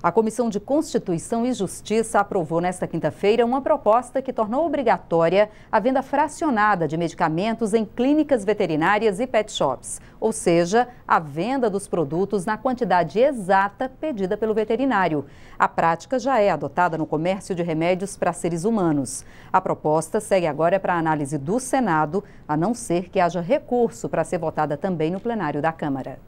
A Comissão de Constituição e Justiça aprovou nesta quinta-feira uma proposta que tornou obrigatória a venda fracionada de medicamentos em clínicas veterinárias e pet shops, ou seja, a venda dos produtos na quantidade exata pedida pelo veterinário. A prática já é adotada no comércio de remédios para seres humanos. A proposta segue agora para análise do Senado, a não ser que haja recurso para ser votada também no plenário da Câmara.